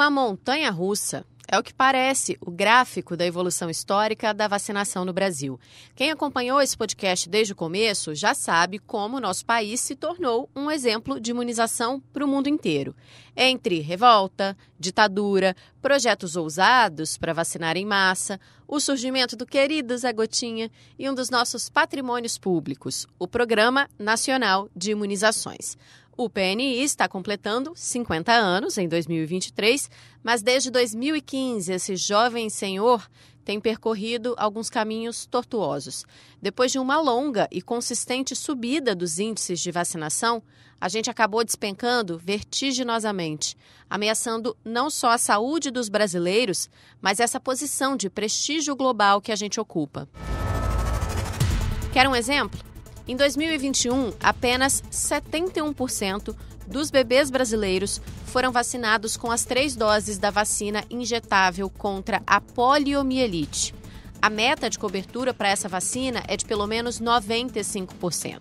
Uma montanha russa. É o que parece o gráfico da evolução histórica da vacinação no Brasil. Quem acompanhou esse podcast desde o começo já sabe como o nosso país se tornou um exemplo de imunização para o mundo inteiro. Entre revolta, ditadura, projetos ousados para vacinar em massa, o surgimento do querido Zé Gotinha e um dos nossos patrimônios públicos, o Programa Nacional de Imunizações. O PNI está completando 50 anos em 2023, mas desde 2015 esse jovem senhor tem percorrido alguns caminhos tortuosos. Depois de uma longa e consistente subida dos índices de vacinação, a gente acabou despencando vertiginosamente, ameaçando não só a saúde dos brasileiros, mas essa posição de prestígio global que a gente ocupa. Quer um exemplo? Em 2021, apenas 71% dos bebês brasileiros foram vacinados com as três doses da vacina injetável contra a poliomielite. A meta de cobertura para essa vacina é de pelo menos 95%.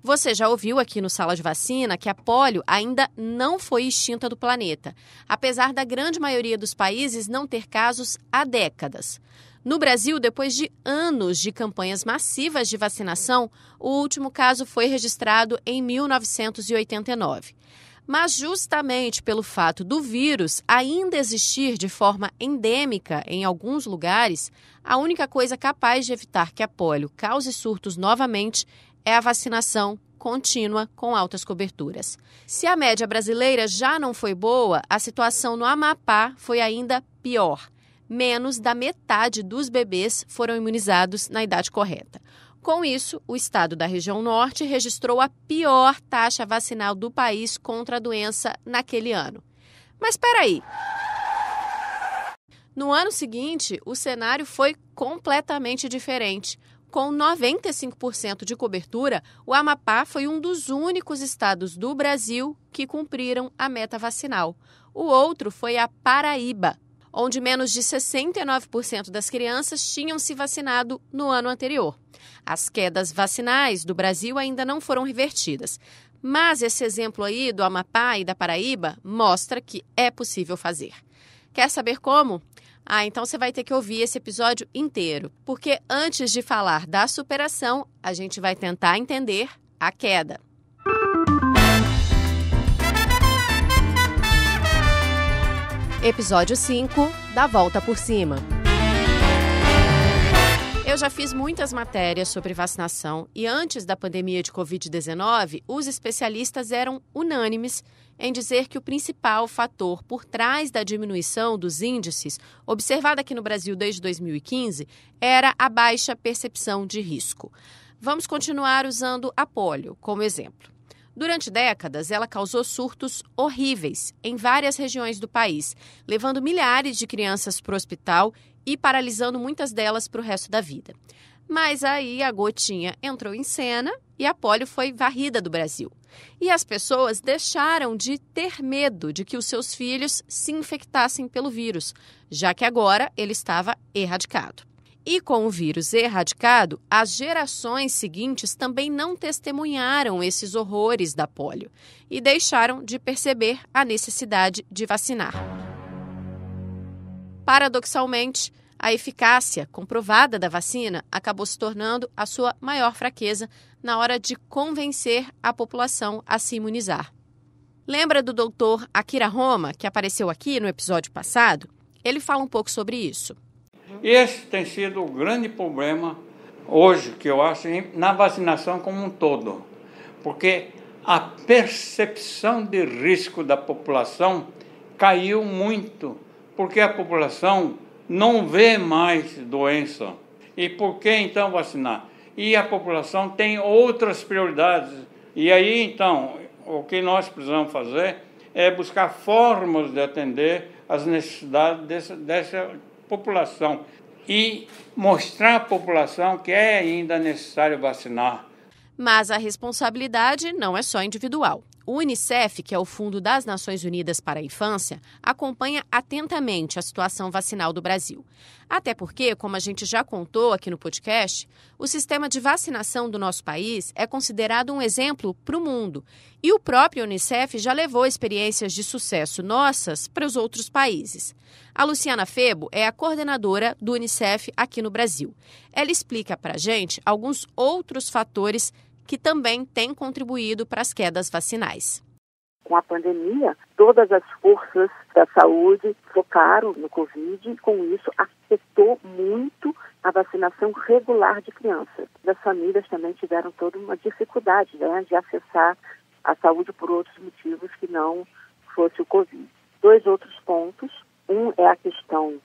Você já ouviu aqui no Sala de Vacina que a polio ainda não foi extinta do planeta, apesar da grande maioria dos países não ter casos há décadas. No Brasil, depois de anos de campanhas massivas de vacinação, o último caso foi registrado em 1989. Mas, justamente pelo fato do vírus ainda existir de forma endêmica em alguns lugares, a única coisa capaz de evitar que a polio cause surtos novamente é a vacinação contínua com altas coberturas. Se a média brasileira já não foi boa, a situação no Amapá foi ainda pior menos da metade dos bebês foram imunizados na idade correta. Com isso, o estado da região norte registrou a pior taxa vacinal do país contra a doença naquele ano. Mas espera aí. No ano seguinte, o cenário foi completamente diferente. Com 95% de cobertura, o Amapá foi um dos únicos estados do Brasil que cumpriram a meta vacinal. O outro foi a Paraíba, onde menos de 69% das crianças tinham se vacinado no ano anterior. As quedas vacinais do Brasil ainda não foram revertidas, mas esse exemplo aí do Amapá e da Paraíba mostra que é possível fazer. Quer saber como? Ah, então você vai ter que ouvir esse episódio inteiro, porque antes de falar da superação, a gente vai tentar entender a queda. Episódio 5 da Volta por Cima. Eu já fiz muitas matérias sobre vacinação e antes da pandemia de Covid-19, os especialistas eram unânimes em dizer que o principal fator por trás da diminuição dos índices, observada aqui no Brasil desde 2015, era a baixa percepção de risco. Vamos continuar usando a polio como exemplo. Durante décadas, ela causou surtos horríveis em várias regiões do país, levando milhares de crianças para o hospital e paralisando muitas delas para o resto da vida. Mas aí a gotinha entrou em cena e a polio foi varrida do Brasil. E as pessoas deixaram de ter medo de que os seus filhos se infectassem pelo vírus, já que agora ele estava erradicado. E com o vírus erradicado, as gerações seguintes também não testemunharam esses horrores da polio e deixaram de perceber a necessidade de vacinar. Paradoxalmente, a eficácia comprovada da vacina acabou se tornando a sua maior fraqueza na hora de convencer a população a se imunizar. Lembra do doutor Akira Roma, que apareceu aqui no episódio passado? Ele fala um pouco sobre isso. Esse tem sido o grande problema hoje, que eu acho, na vacinação como um todo. Porque a percepção de risco da população caiu muito, porque a população não vê mais doença. E por que então vacinar? E a população tem outras prioridades. E aí então, o que nós precisamos fazer é buscar formas de atender as necessidades dessa desse população e mostrar à população que é ainda necessário vacinar. Mas a responsabilidade não é só individual. O Unicef, que é o Fundo das Nações Unidas para a Infância, acompanha atentamente a situação vacinal do Brasil. Até porque, como a gente já contou aqui no podcast, o sistema de vacinação do nosso país é considerado um exemplo para o mundo. E o próprio Unicef já levou experiências de sucesso nossas para os outros países. A Luciana Febo é a coordenadora do Unicef aqui no Brasil. Ela explica para a gente alguns outros fatores que também tem contribuído para as quedas vacinais. Com a pandemia, todas as forças da saúde focaram no Covid e, com isso, afetou muito a vacinação regular de crianças. As famílias também tiveram toda uma dificuldade né, de acessar a saúde por outros motivos que não fosse o Covid. Dois outros pontos. Um é a questão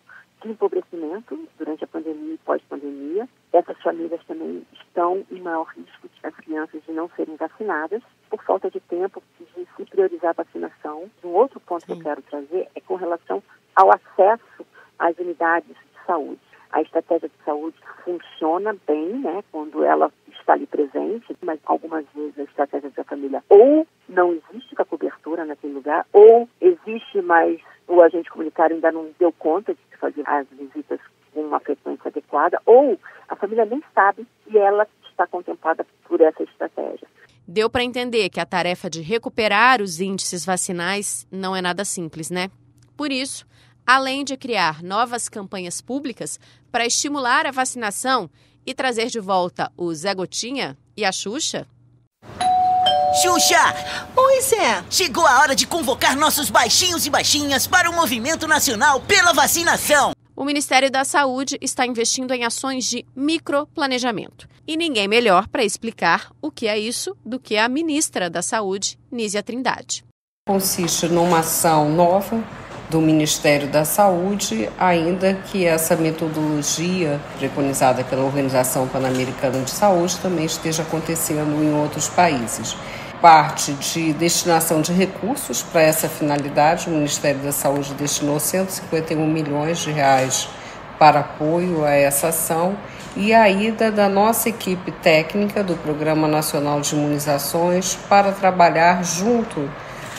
de empobrecimento durante a pandemia e pós-pandemia. Essas famílias também estão em maior risco de as crianças de não serem vacinadas por falta de tempo de se priorizar a vacinação. Um outro ponto Sim. que eu quero trazer é com relação ao acesso às unidades de saúde. A estratégia de saúde funciona bem, né, quando ela está ali presente, mas algumas vezes a estratégia da família ou não existe a cobertura naquele lugar, ou existe, mas o agente comunitário ainda não deu conta de fazer as visitas com uma frequência adequada, ou a família nem sabe e ela está contemplada por essa estratégia. Deu para entender que a tarefa de recuperar os índices vacinais não é nada simples, né? Por isso, além de criar novas campanhas públicas para estimular a vacinação e trazer de volta o Zé Gotinha e a Xuxa. Xuxa, Pois é. Chegou a hora de convocar nossos baixinhos e baixinhas para o movimento nacional pela vacinação. O Ministério da Saúde está investindo em ações de microplanejamento. E ninguém melhor para explicar o que é isso do que a ministra da Saúde, Nízia Trindade. Consiste numa ação nova do Ministério da Saúde, ainda que essa metodologia preconizada pela Organização Pan-Americana de Saúde também esteja acontecendo em outros países parte de destinação de recursos para essa finalidade, o Ministério da Saúde destinou 151 milhões de reais para apoio a essa ação e a ida da nossa equipe técnica do Programa Nacional de Imunizações para trabalhar junto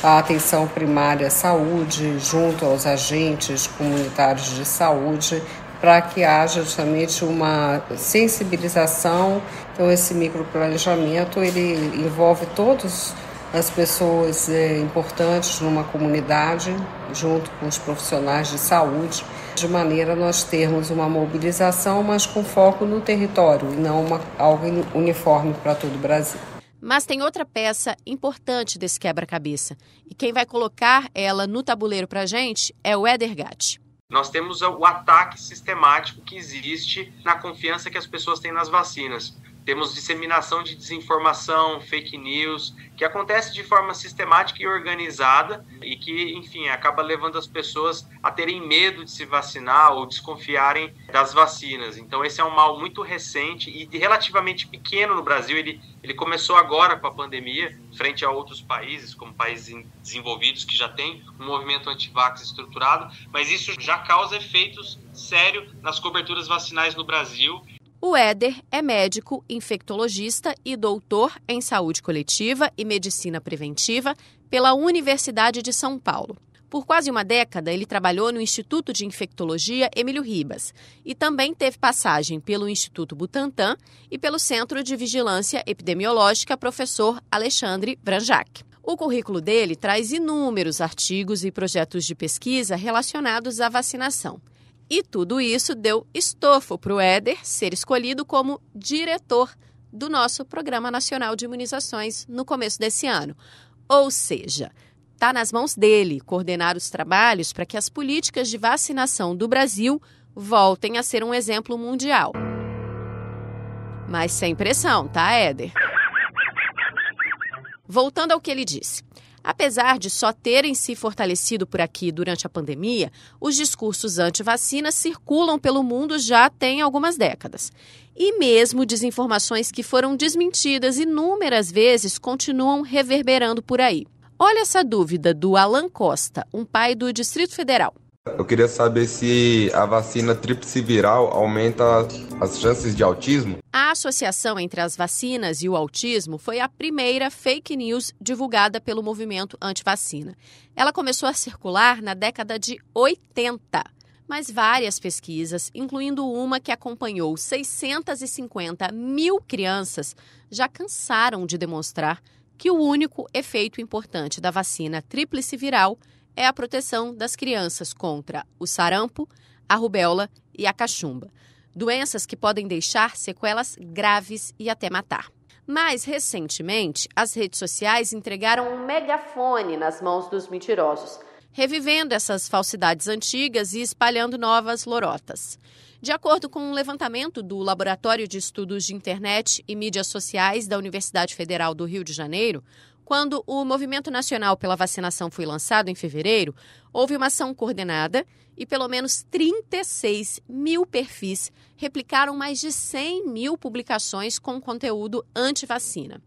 à atenção primária à saúde, junto aos agentes comunitários de saúde, para que haja justamente uma sensibilização então esse microplanejamento ele envolve todas as pessoas é, importantes numa comunidade, junto com os profissionais de saúde, de maneira a nós termos uma mobilização, mas com foco no território e não uma, algo uniforme para todo o Brasil. Mas tem outra peça importante desse quebra-cabeça. E quem vai colocar ela no tabuleiro para a gente é o Éder Gatt. Nós temos o ataque sistemático que existe na confiança que as pessoas têm nas vacinas. Temos disseminação de desinformação, fake news, que acontece de forma sistemática e organizada e que, enfim, acaba levando as pessoas a terem medo de se vacinar ou desconfiarem das vacinas. Então, esse é um mal muito recente e relativamente pequeno no Brasil. Ele, ele começou agora com a pandemia, frente a outros países, como países desenvolvidos que já têm um movimento antivax estruturado, mas isso já causa efeitos sérios nas coberturas vacinais no Brasil o Éder é médico, infectologista e doutor em saúde coletiva e medicina preventiva pela Universidade de São Paulo. Por quase uma década, ele trabalhou no Instituto de Infectologia Emílio Ribas e também teve passagem pelo Instituto Butantan e pelo Centro de Vigilância Epidemiológica Professor Alexandre Branjac. O currículo dele traz inúmeros artigos e projetos de pesquisa relacionados à vacinação e tudo isso deu estofo para o Éder ser escolhido como diretor do nosso Programa Nacional de Imunizações no começo desse ano. Ou seja, está nas mãos dele coordenar os trabalhos para que as políticas de vacinação do Brasil voltem a ser um exemplo mundial. Mas sem pressão, tá, Éder? Voltando ao que ele disse. Apesar de só terem se fortalecido por aqui durante a pandemia, os discursos anti-vacina circulam pelo mundo já tem algumas décadas. E mesmo desinformações que foram desmentidas inúmeras vezes continuam reverberando por aí. Olha essa dúvida do Alan Costa, um pai do Distrito Federal. Eu queria saber se a vacina tríplice viral aumenta as chances de autismo. A associação entre as vacinas e o autismo foi a primeira fake news divulgada pelo movimento anti-vacina. Ela começou a circular na década de 80 mas várias pesquisas, incluindo uma que acompanhou 650 mil crianças, já cansaram de demonstrar que o único efeito importante da vacina tríplice viral é a proteção das crianças contra o sarampo, a rubéola e a cachumba, doenças que podem deixar sequelas graves e até matar. Mas, recentemente, as redes sociais entregaram um megafone nas mãos dos mentirosos, revivendo essas falsidades antigas e espalhando novas lorotas. De acordo com um levantamento do Laboratório de Estudos de Internet e Mídias Sociais da Universidade Federal do Rio de Janeiro, quando o Movimento Nacional pela Vacinação foi lançado em fevereiro, houve uma ação coordenada e pelo menos 36 mil perfis replicaram mais de 100 mil publicações com conteúdo anti-vacina.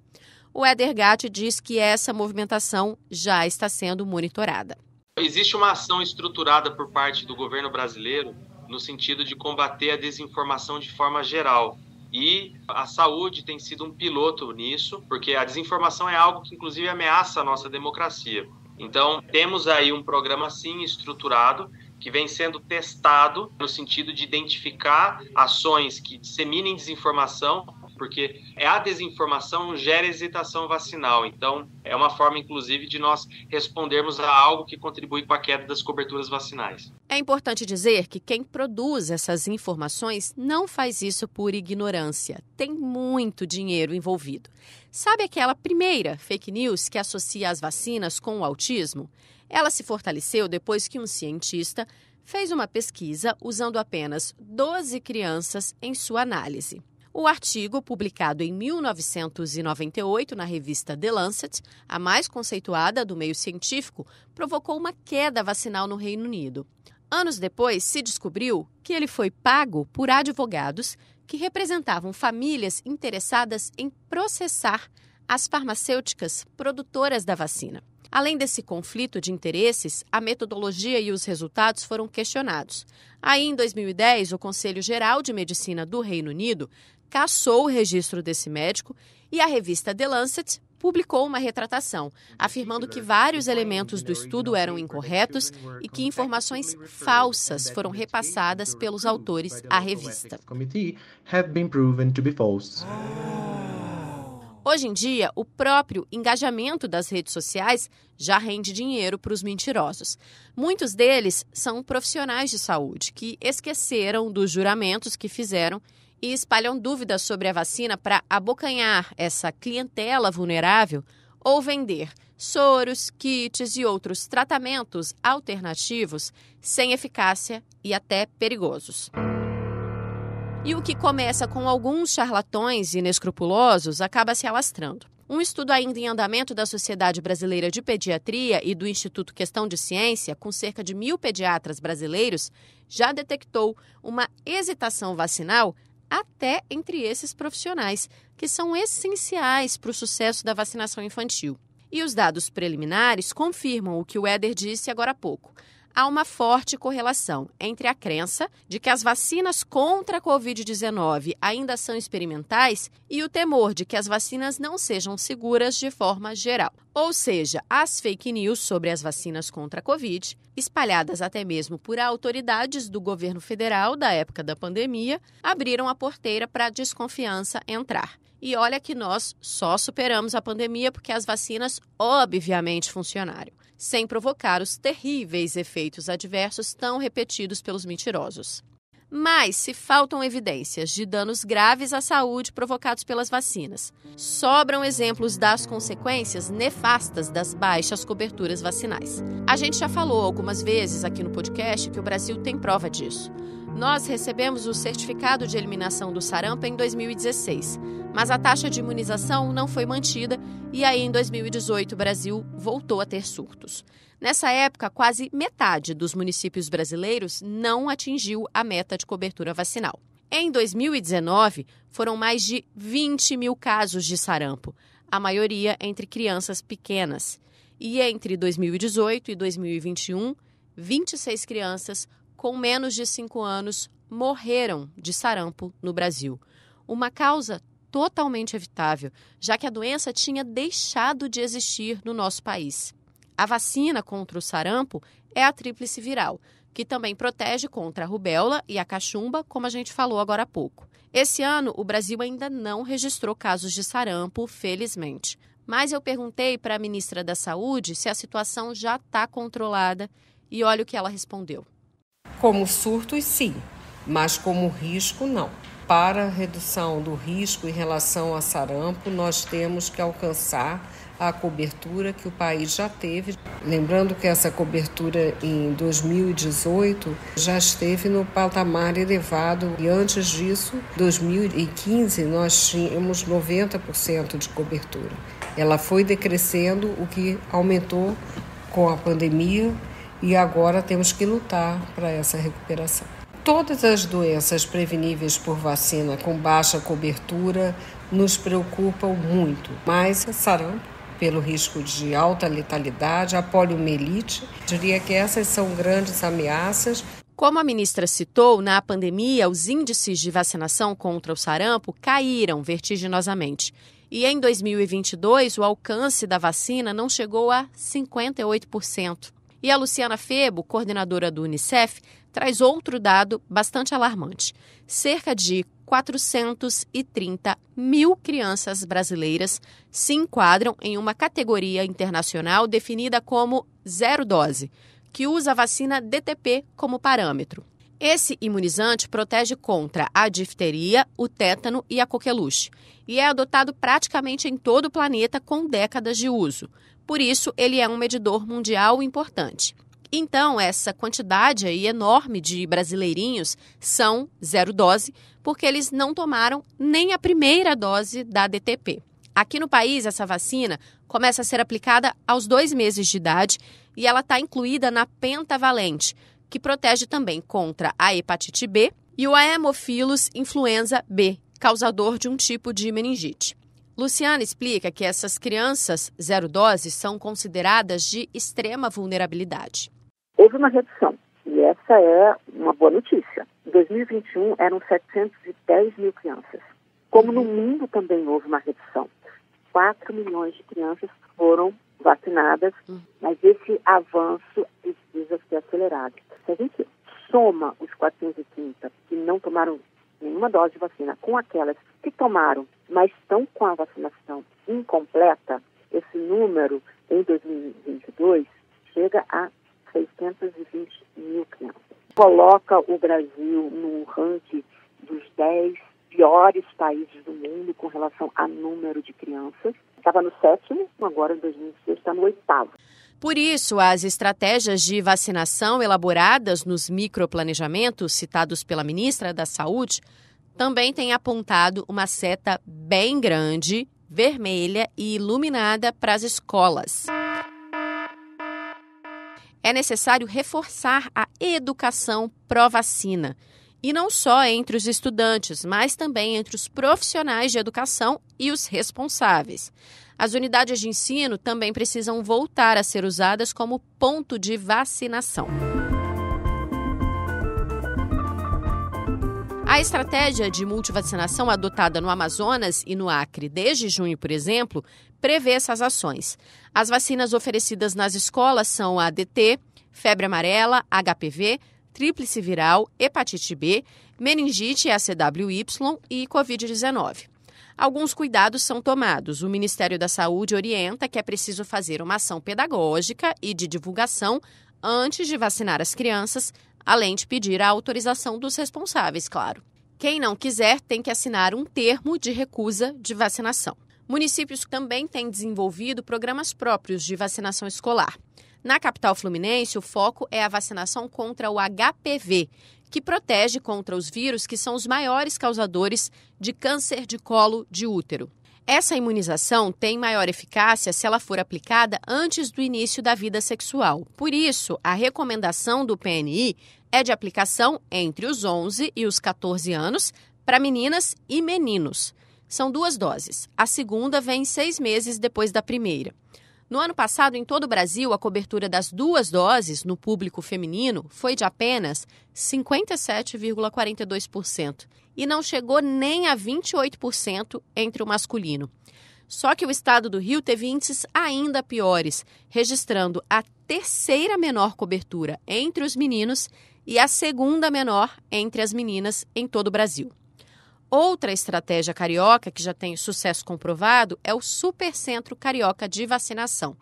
O Eder Gatti diz que essa movimentação já está sendo monitorada. Existe uma ação estruturada por parte do governo brasileiro no sentido de combater a desinformação de forma geral. E a saúde tem sido um piloto nisso, porque a desinformação é algo que, inclusive, ameaça a nossa democracia. Então, temos aí um programa, sim, estruturado, que vem sendo testado no sentido de identificar ações que disseminem desinformação porque é a desinformação gera hesitação vacinal. Então, é uma forma, inclusive, de nós respondermos a algo que contribui com a queda das coberturas vacinais. É importante dizer que quem produz essas informações não faz isso por ignorância. Tem muito dinheiro envolvido. Sabe aquela primeira fake news que associa as vacinas com o autismo? Ela se fortaleceu depois que um cientista fez uma pesquisa usando apenas 12 crianças em sua análise. O artigo, publicado em 1998 na revista The Lancet, a mais conceituada do meio científico, provocou uma queda vacinal no Reino Unido. Anos depois, se descobriu que ele foi pago por advogados que representavam famílias interessadas em processar as farmacêuticas produtoras da vacina. Além desse conflito de interesses, a metodologia e os resultados foram questionados. Aí, em 2010, o Conselho Geral de Medicina do Reino Unido cassou o registro desse médico e a revista The Lancet publicou uma retratação, afirmando que vários elementos do estudo eram incorretos e que informações falsas foram repassadas pelos autores à revista. Hoje em dia, o próprio engajamento das redes sociais já rende dinheiro para os mentirosos. Muitos deles são profissionais de saúde que esqueceram dos juramentos que fizeram e espalham dúvidas sobre a vacina para abocanhar essa clientela vulnerável ou vender soros, kits e outros tratamentos alternativos sem eficácia e até perigosos. E o que começa com alguns charlatões inescrupulosos acaba se alastrando. Um estudo ainda em andamento da Sociedade Brasileira de Pediatria e do Instituto Questão de Ciência, com cerca de mil pediatras brasileiros, já detectou uma hesitação vacinal até entre esses profissionais, que são essenciais para o sucesso da vacinação infantil. E os dados preliminares confirmam o que o Éder disse agora há pouco há uma forte correlação entre a crença de que as vacinas contra a Covid-19 ainda são experimentais e o temor de que as vacinas não sejam seguras de forma geral. Ou seja, as fake news sobre as vacinas contra a Covid, espalhadas até mesmo por autoridades do governo federal da época da pandemia, abriram a porteira para a desconfiança entrar. E olha que nós só superamos a pandemia porque as vacinas obviamente funcionaram sem provocar os terríveis efeitos adversos tão repetidos pelos mentirosos. Mas se faltam evidências de danos graves à saúde provocados pelas vacinas, sobram exemplos das consequências nefastas das baixas coberturas vacinais. A gente já falou algumas vezes aqui no podcast que o Brasil tem prova disso. Nós recebemos o certificado de eliminação do sarampo em 2016, mas a taxa de imunização não foi mantida e aí em 2018 o Brasil voltou a ter surtos. Nessa época, quase metade dos municípios brasileiros não atingiu a meta de cobertura vacinal. Em 2019, foram mais de 20 mil casos de sarampo, a maioria entre crianças pequenas. E entre 2018 e 2021, 26 crianças com menos de 5 anos morreram de sarampo no Brasil. Uma causa totalmente evitável, já que a doença tinha deixado de existir no nosso país. A vacina contra o sarampo é a tríplice viral, que também protege contra a rubéola e a cachumba, como a gente falou agora há pouco. Esse ano, o Brasil ainda não registrou casos de sarampo, felizmente. Mas eu perguntei para a ministra da Saúde se a situação já está controlada e olha o que ela respondeu. Como surtos, sim, mas como risco, não. Para a redução do risco em relação a sarampo, nós temos que alcançar a cobertura que o país já teve. Lembrando que essa cobertura em 2018 já esteve no patamar elevado e antes disso, 2015 nós tínhamos 90% de cobertura. Ela foi decrescendo, o que aumentou com a pandemia e agora temos que lutar para essa recuperação. Todas as doenças preveníveis por vacina com baixa cobertura nos preocupam muito, mas sarampo, pelo risco de alta letalidade, a poliomielite, diria que essas são grandes ameaças. Como a ministra citou, na pandemia os índices de vacinação contra o sarampo caíram vertiginosamente. E em 2022, o alcance da vacina não chegou a 58%. E a Luciana Febo, coordenadora do Unicef, traz outro dado bastante alarmante. Cerca de 430 mil crianças brasileiras se enquadram em uma categoria internacional definida como zero dose, que usa a vacina DTP como parâmetro. Esse imunizante protege contra a difteria, o tétano e a coqueluche e é adotado praticamente em todo o planeta com décadas de uso. Por isso, ele é um medidor mundial importante. Então, essa quantidade aí enorme de brasileirinhos são zero dose, porque eles não tomaram nem a primeira dose da DTP. Aqui no país, essa vacina começa a ser aplicada aos dois meses de idade e ela está incluída na pentavalente, que protege também contra a hepatite B e o Haemophilus influenza B, causador de um tipo de meningite. Luciana explica que essas crianças zero doses são consideradas de extrema vulnerabilidade. Houve uma redução e essa é uma boa notícia. Em 2021 eram 710 mil crianças. Como no uhum. mundo também houve uma redução, 4 milhões de crianças foram vacinadas, uhum. mas esse avanço precisa ser acelerado. Se a gente soma os 430 que não tomaram nenhuma dose de vacina com aquelas que tomaram, mas estão com a vacinação incompleta, esse número em 2022 chega a 620 mil crianças. Coloca o Brasil no ranking dos 10 piores países do mundo com relação a número de crianças estava no sétimo, agora em 2016 está no oitavo. Por isso, as estratégias de vacinação elaboradas nos microplanejamentos citados pela ministra da Saúde também têm apontado uma seta bem grande, vermelha e iluminada para as escolas. É necessário reforçar a educação pró-vacina e não só entre os estudantes, mas também entre os profissionais de educação e os responsáveis. As unidades de ensino também precisam voltar a ser usadas como ponto de vacinação. A estratégia de multivacinação adotada no Amazonas e no Acre desde junho, por exemplo, prevê essas ações. As vacinas oferecidas nas escolas são a ADT, febre amarela, HPV, tríplice viral, hepatite B, meningite ACWY e Covid-19. Alguns cuidados são tomados. O Ministério da Saúde orienta que é preciso fazer uma ação pedagógica e de divulgação antes de vacinar as crianças, além de pedir a autorização dos responsáveis, claro. Quem não quiser tem que assinar um termo de recusa de vacinação. Municípios também têm desenvolvido programas próprios de vacinação escolar. Na capital fluminense, o foco é a vacinação contra o HPV, que protege contra os vírus que são os maiores causadores de câncer de colo de útero. Essa imunização tem maior eficácia se ela for aplicada antes do início da vida sexual. Por isso, a recomendação do PNI é de aplicação entre os 11 e os 14 anos para meninas e meninos. São duas doses. A segunda vem seis meses depois da primeira. No ano passado, em todo o Brasil, a cobertura das duas doses no público feminino foi de apenas 57,42% e não chegou nem a 28% entre o masculino. Só que o estado do Rio teve índices ainda piores, registrando a terceira menor cobertura entre os meninos e a segunda menor entre as meninas em todo o Brasil. Outra estratégia carioca que já tem sucesso comprovado é o Supercentro Carioca de Vacinação,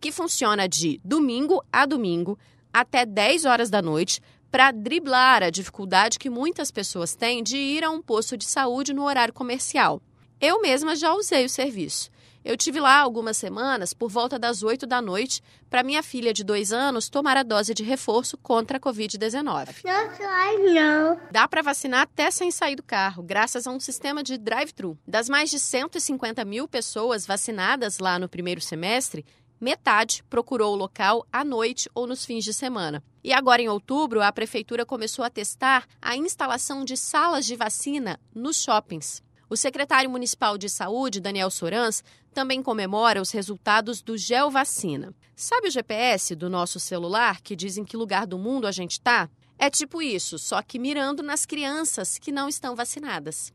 que funciona de domingo a domingo até 10 horas da noite para driblar a dificuldade que muitas pessoas têm de ir a um posto de saúde no horário comercial. Eu mesma já usei o serviço eu tive lá algumas semanas, por volta das 8 da noite, para minha filha de 2 anos tomar a dose de reforço contra a Covid-19. Não, não. Dá para vacinar até sem sair do carro, graças a um sistema de drive-thru. Das mais de 150 mil pessoas vacinadas lá no primeiro semestre, metade procurou o local à noite ou nos fins de semana. E agora, em outubro, a prefeitura começou a testar a instalação de salas de vacina nos shoppings. O secretário municipal de saúde, Daniel Sorans, também comemora os resultados do Geovacina. Sabe o GPS do nosso celular que diz em que lugar do mundo a gente está? É tipo isso, só que mirando nas crianças que não estão vacinadas.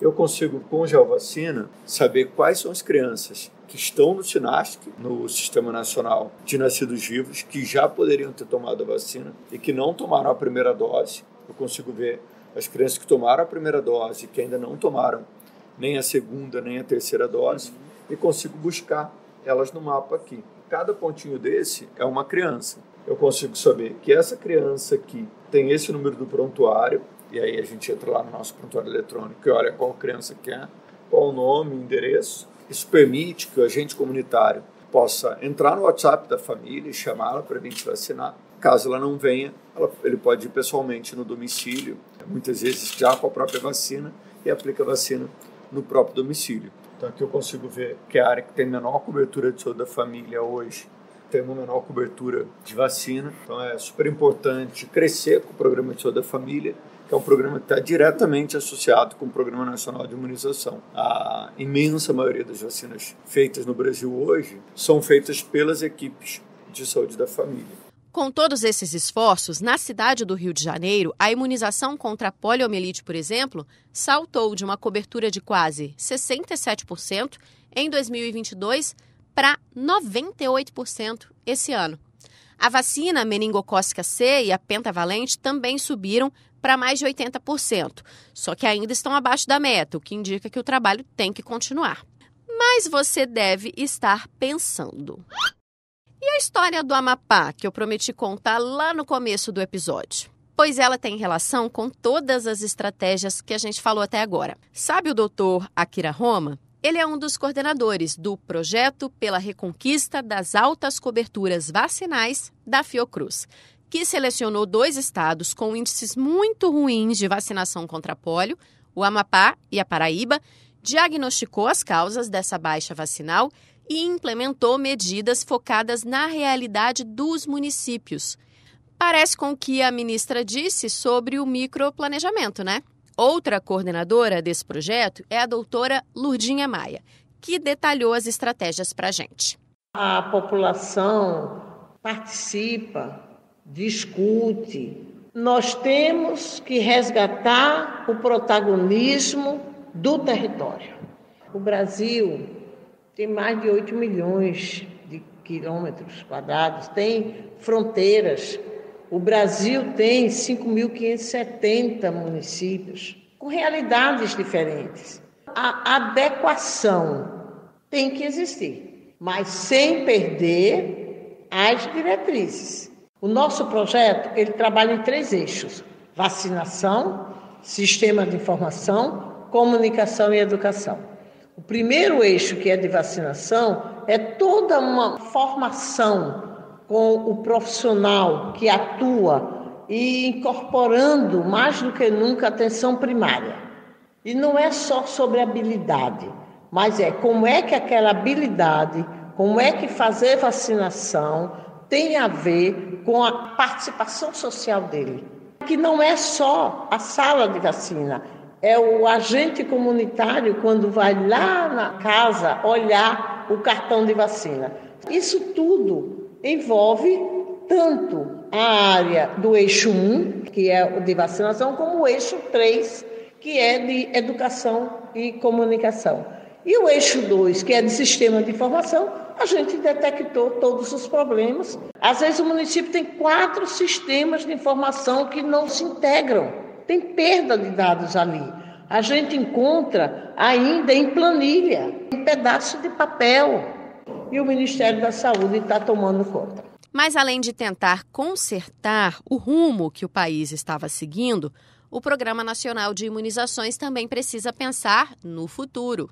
Eu consigo, com o Geovacina, saber quais são as crianças que estão no SINASC, no Sistema Nacional de Nascidos Vivos, que já poderiam ter tomado a vacina e que não tomaram a primeira dose. Eu consigo ver as crianças que tomaram a primeira dose e que ainda não tomaram nem a segunda, nem a terceira dose, uhum. e consigo buscar elas no mapa aqui. Cada pontinho desse é uma criança. Eu consigo saber que essa criança aqui tem esse número do prontuário, e aí a gente entra lá no nosso prontuário eletrônico e olha qual criança que é, qual o nome, endereço. Isso permite que o agente comunitário possa entrar no WhatsApp da família e chamá-la para vir vacinar. Caso ela não venha, ela, ele pode ir pessoalmente no domicílio, muitas vezes já com a própria vacina, e aplica a vacina no próprio domicílio. Então aqui eu consigo ver que é a área que tem menor cobertura de saúde da família hoje tem uma menor cobertura de vacina. Então é super importante crescer com o programa de saúde da família, que é um programa que está diretamente associado com o Programa Nacional de Imunização. A imensa maioria das vacinas feitas no Brasil hoje são feitas pelas equipes de saúde da família. Com todos esses esforços, na cidade do Rio de Janeiro, a imunização contra a poliomielite, por exemplo, saltou de uma cobertura de quase 67% em 2022 para 98% esse ano. A vacina meningocócica C e a pentavalente também subiram para mais de 80%, só que ainda estão abaixo da meta, o que indica que o trabalho tem que continuar. Mas você deve estar pensando: e a história do Amapá, que eu prometi contar lá no começo do episódio? Pois ela tem relação com todas as estratégias que a gente falou até agora. Sabe o doutor Akira Roma? Ele é um dos coordenadores do projeto pela reconquista das altas coberturas vacinais da Fiocruz, que selecionou dois estados com índices muito ruins de vacinação contra pólio, o Amapá e a Paraíba, diagnosticou as causas dessa baixa vacinal e implementou medidas focadas na realidade dos municípios. Parece com o que a ministra disse sobre o microplanejamento, né? Outra coordenadora desse projeto é a doutora Lurdinha Maia, que detalhou as estratégias para a gente. A população participa, discute. Nós temos que resgatar o protagonismo do território. O Brasil tem mais de 8 milhões de quilômetros quadrados, tem fronteiras. O Brasil tem 5.570 municípios, com realidades diferentes. A adequação tem que existir, mas sem perder as diretrizes. O nosso projeto ele trabalha em três eixos: vacinação, sistema de informação, comunicação e educação. O primeiro eixo, que é de vacinação, é toda uma formação com o profissional que atua e incorporando mais do que nunca a atenção primária. E não é só sobre habilidade, mas é como é que aquela habilidade, como é que fazer vacinação tem a ver com a participação social dele. Que não é só a sala de vacina, é o agente comunitário quando vai lá na casa olhar o cartão de vacina. Isso tudo envolve tanto a área do eixo 1, que é de vacinação, como o eixo 3, que é de educação e comunicação. E o eixo 2, que é de sistema de informação, a gente detectou todos os problemas. Às vezes o município tem quatro sistemas de informação que não se integram. Tem perda de dados ali. A gente encontra ainda em planilha, em pedaço de papel. E o Ministério da Saúde está tomando conta. Mas além de tentar consertar o rumo que o país estava seguindo, o Programa Nacional de Imunizações também precisa pensar no futuro.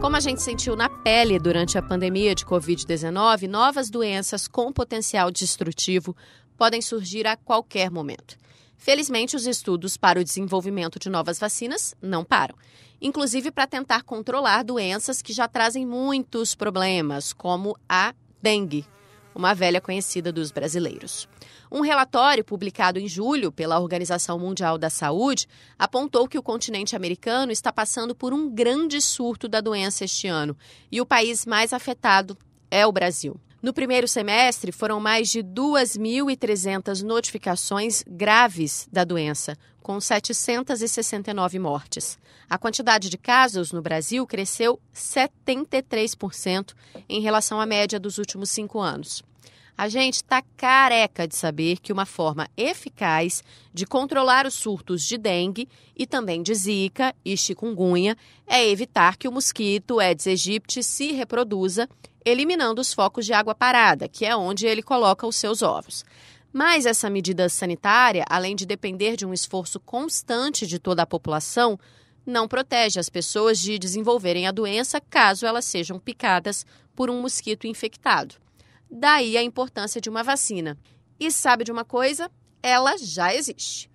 Como a gente sentiu na pele durante a pandemia de Covid-19, novas doenças com potencial destrutivo podem surgir a qualquer momento. Felizmente, os estudos para o desenvolvimento de novas vacinas não param, inclusive para tentar controlar doenças que já trazem muitos problemas, como a dengue, uma velha conhecida dos brasileiros. Um relatório publicado em julho pela Organização Mundial da Saúde apontou que o continente americano está passando por um grande surto da doença este ano e o país mais afetado é o Brasil. No primeiro semestre, foram mais de 2.300 notificações graves da doença, com 769 mortes. A quantidade de casos no Brasil cresceu 73% em relação à média dos últimos cinco anos. A gente está careca de saber que uma forma eficaz de controlar os surtos de dengue e também de zika e chikungunya é evitar que o mosquito Aedes aegypti se reproduza, eliminando os focos de água parada, que é onde ele coloca os seus ovos. Mas essa medida sanitária, além de depender de um esforço constante de toda a população, não protege as pessoas de desenvolverem a doença caso elas sejam picadas por um mosquito infectado. Daí a importância de uma vacina. E sabe de uma coisa? Ela já existe.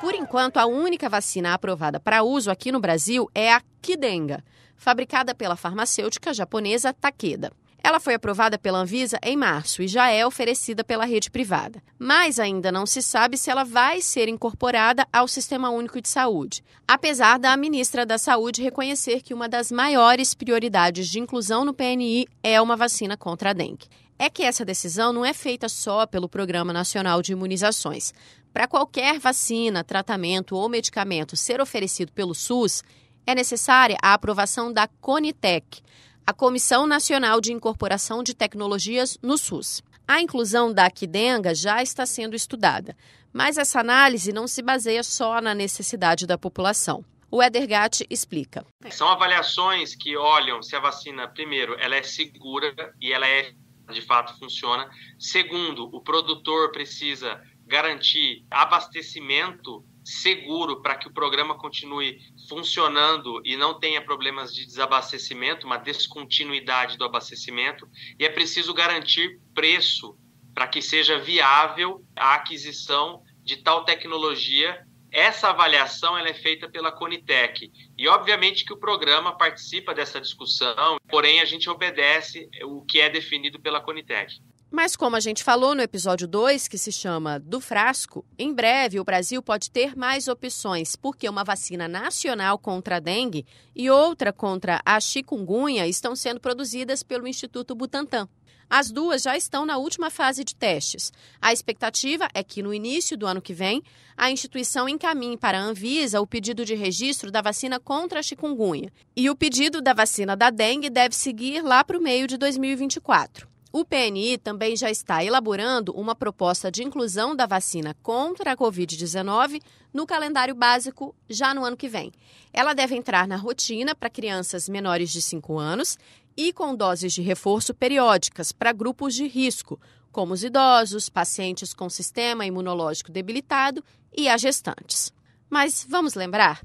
Por enquanto, a única vacina aprovada para uso aqui no Brasil é a Kidenga, fabricada pela farmacêutica japonesa Takeda. Ela foi aprovada pela Anvisa em março e já é oferecida pela rede privada. Mas ainda não se sabe se ela vai ser incorporada ao Sistema Único de Saúde, apesar da ministra da Saúde reconhecer que uma das maiores prioridades de inclusão no PNI é uma vacina contra a dengue. É que essa decisão não é feita só pelo Programa Nacional de Imunizações. Para qualquer vacina, tratamento ou medicamento ser oferecido pelo SUS, é necessária a aprovação da Conitec, a Comissão Nacional de Incorporação de Tecnologias no SUS. A inclusão da quidenga já está sendo estudada, mas essa análise não se baseia só na necessidade da população. O Eder Gatti explica. São avaliações que olham se a vacina, primeiro, ela é segura e ela é de fato funciona. Segundo, o produtor precisa garantir abastecimento seguro para que o programa continue funcionando e não tenha problemas de desabastecimento, uma descontinuidade do abastecimento, e é preciso garantir preço para que seja viável a aquisição de tal tecnologia. Essa avaliação ela é feita pela Conitec e obviamente que o programa participa dessa discussão, porém a gente obedece o que é definido pela Conitec. Mas, como a gente falou no episódio 2, que se chama Do Frasco, em breve o Brasil pode ter mais opções, porque uma vacina nacional contra a dengue e outra contra a chikungunya estão sendo produzidas pelo Instituto Butantan. As duas já estão na última fase de testes. A expectativa é que, no início do ano que vem, a instituição encaminhe para a Anvisa o pedido de registro da vacina contra a chikungunya. E o pedido da vacina da dengue deve seguir lá para o meio de 2024. O PNI também já está elaborando uma proposta de inclusão da vacina contra a Covid-19 no calendário básico já no ano que vem. Ela deve entrar na rotina para crianças menores de 5 anos e com doses de reforço periódicas para grupos de risco, como os idosos, pacientes com sistema imunológico debilitado e as gestantes. Mas vamos lembrar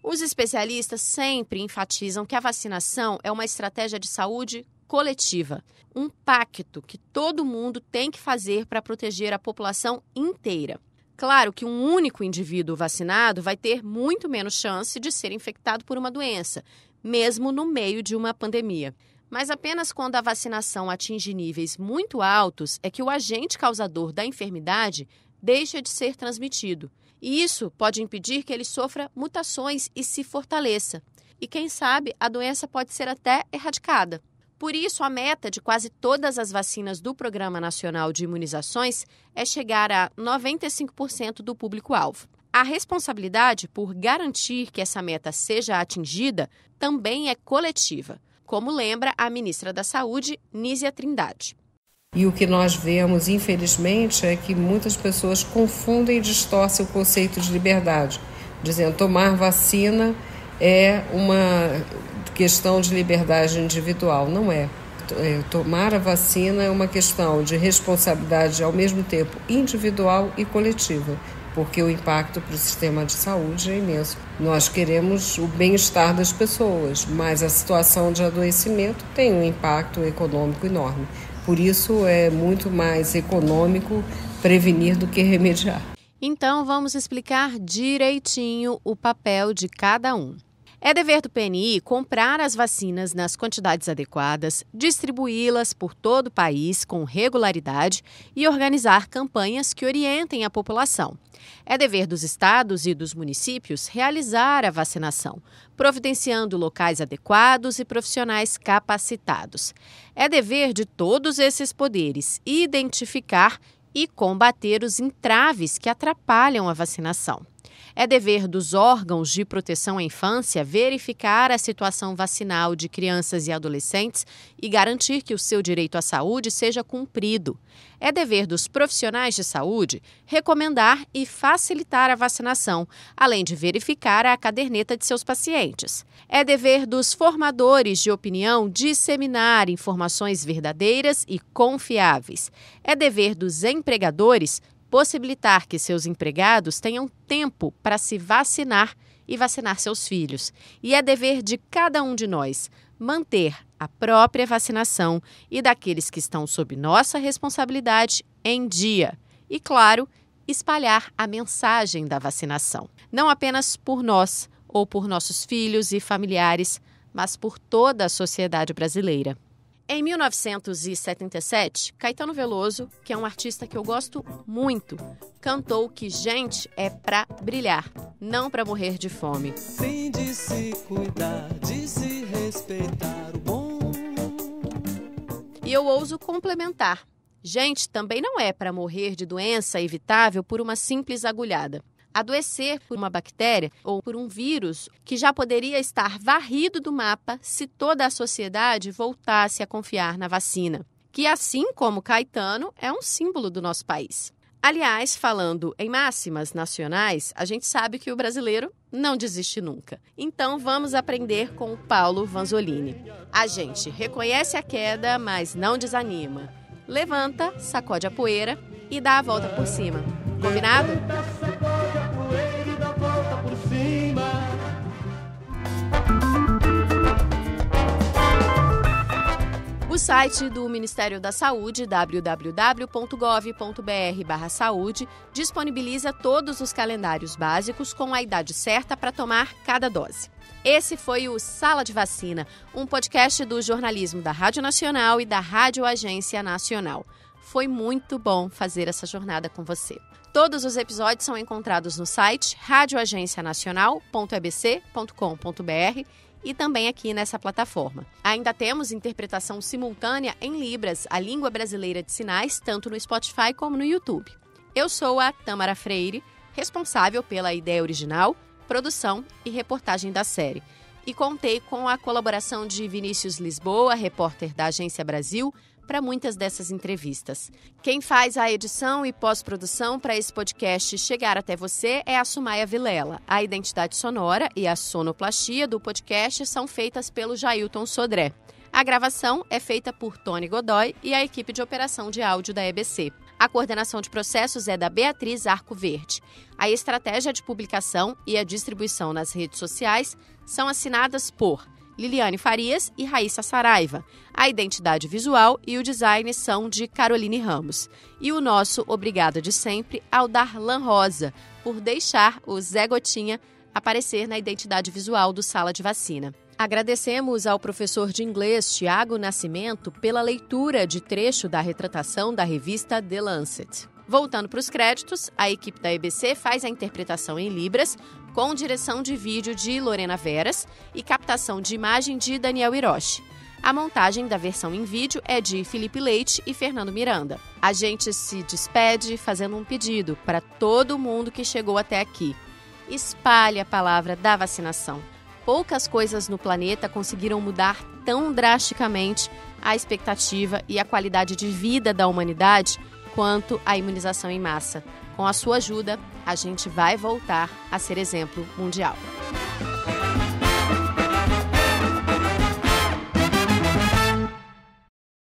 os especialistas sempre enfatizam que a vacinação é uma estratégia de saúde coletiva, um pacto que todo mundo tem que fazer para proteger a população inteira. Claro que um único indivíduo vacinado vai ter muito menos chance de ser infectado por uma doença, mesmo no meio de uma pandemia. Mas apenas quando a vacinação atinge níveis muito altos é que o agente causador da enfermidade deixa de ser transmitido. E isso pode impedir que ele sofra mutações e se fortaleça. E quem sabe a doença pode ser até erradicada. Por isso, a meta de quase todas as vacinas do Programa Nacional de Imunizações é chegar a 95% do público-alvo. A responsabilidade por garantir que essa meta seja atingida também é coletiva, como lembra a ministra da Saúde, Nízia Trindade. E o que nós vemos, infelizmente, é que muitas pessoas confundem e distorcem o conceito de liberdade, dizendo tomar vacina é uma questão de liberdade individual, não é. é. Tomar a vacina é uma questão de responsabilidade ao mesmo tempo individual e coletiva, porque o impacto para o sistema de saúde é imenso. Nós queremos o bem-estar das pessoas, mas a situação de adoecimento tem um impacto econômico enorme. Por isso é muito mais econômico prevenir do que remediar. Então vamos explicar direitinho o papel de cada um. É dever do PNI comprar as vacinas nas quantidades adequadas, distribuí-las por todo o país com regularidade e organizar campanhas que orientem a população. É dever dos estados e dos municípios realizar a vacinação, providenciando locais adequados e profissionais capacitados. É dever de todos esses poderes identificar e combater os entraves que atrapalham a vacinação. É dever dos órgãos de proteção à infância verificar a situação vacinal de crianças e adolescentes e garantir que o seu direito à saúde seja cumprido. É dever dos profissionais de saúde recomendar e facilitar a vacinação, além de verificar a caderneta de seus pacientes. É dever dos formadores de opinião disseminar informações verdadeiras e confiáveis. É dever dos empregadores possibilitar que seus empregados tenham tempo para se vacinar e vacinar seus filhos. E é dever de cada um de nós manter a própria vacinação e daqueles que estão sob nossa responsabilidade em dia. E, claro, espalhar a mensagem da vacinação. Não apenas por nós ou por nossos filhos e familiares, mas por toda a sociedade brasileira. Em 1977, Caetano Veloso, que é um artista que eu gosto muito, cantou que gente é pra brilhar, não pra morrer de fome. Tem de se cuidar, de se respeitar o bom. E eu ouso complementar. Gente também não é para morrer de doença evitável por uma simples agulhada adoecer por uma bactéria ou por um vírus que já poderia estar varrido do mapa se toda a sociedade voltasse a confiar na vacina, que, assim como Caetano, é um símbolo do nosso país. Aliás, falando em máximas nacionais, a gente sabe que o brasileiro não desiste nunca. Então vamos aprender com o Paulo Vanzolini. A gente reconhece a queda, mas não desanima. Levanta, sacode a poeira e dá a volta por cima. Combinado? O site do Ministério da Saúde, www.gov.br/saúde, disponibiliza todos os calendários básicos com a idade certa para tomar cada dose. Esse foi o Sala de Vacina, um podcast do jornalismo da Rádio Nacional e da Rádio Agência Nacional. Foi muito bom fazer essa jornada com você. Todos os episódios são encontrados no site radioagencianacional.ebc.com.br e também aqui nessa plataforma. Ainda temos interpretação simultânea em Libras, a língua brasileira de sinais, tanto no Spotify como no YouTube. Eu sou a Tamara Freire, responsável pela ideia original, produção e reportagem da série. E contei com a colaboração de Vinícius Lisboa, repórter da Agência Brasil, para muitas dessas entrevistas. Quem faz a edição e pós-produção para esse podcast chegar até você é a Sumaia Vilela. A identidade sonora e a sonoplastia do podcast são feitas pelo Jailton Sodré. A gravação é feita por Tony Godoy e a equipe de operação de áudio da EBC. A coordenação de processos é da Beatriz Arco Verde. A estratégia de publicação e a distribuição nas redes sociais são assinadas por Liliane Farias e Raíssa Saraiva. A identidade visual e o design são de Caroline Ramos. E o nosso obrigado de sempre ao Darlan Rosa por deixar o Zé Gotinha aparecer na identidade visual do Sala de Vacina. Agradecemos ao professor de inglês Tiago Nascimento pela leitura de trecho da retratação da revista The Lancet. Voltando para os créditos, a equipe da EBC faz a interpretação em Libras, com direção de vídeo de Lorena Veras e captação de imagem de Daniel Hiroshi. A montagem da versão em vídeo é de Felipe Leite e Fernando Miranda. A gente se despede fazendo um pedido para todo mundo que chegou até aqui. Espalhe a palavra da vacinação. Poucas coisas no planeta conseguiram mudar tão drasticamente a expectativa e a qualidade de vida da humanidade quanto à imunização em massa. Com a sua ajuda, a gente vai voltar a ser exemplo mundial.